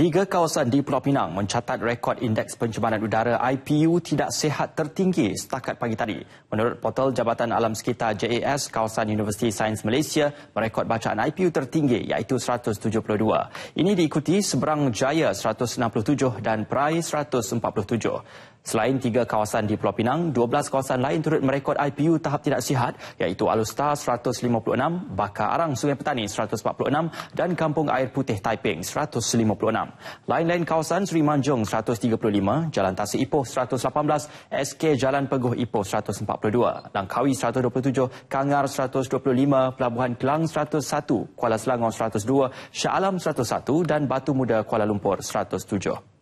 Tiga kawasan di Pulau Pinang mencatat rekod indeks pencemaran udara IPU tidak sihat tertinggi setakat pagi tadi. Menurut portal Jabatan Alam Sekitar JAS, kawasan Universiti Sains Malaysia merekod bacaan IPU tertinggi iaitu 172. Ini diikuti Seberang Jaya 167 dan Perai 147. Selain tiga kawasan di Pulau Pinang, 12 kawasan lain turut merekod IPU tahap tidak sihat iaitu Alustar 156, Bakar Arang Sungai Petani 146 dan Kampung Air Putih Taiping 156. Lain-lain kawasan Seri Manjung 135, Jalan Tasik Ipoh 118, SK Jalan Peguh Ipoh 142, Langkawi 127, Kangar 125, Pelabuhan Kelang 101, Kuala Selangor 102, Shah Alam 101 dan Batu Muda Kuala Lumpur 107.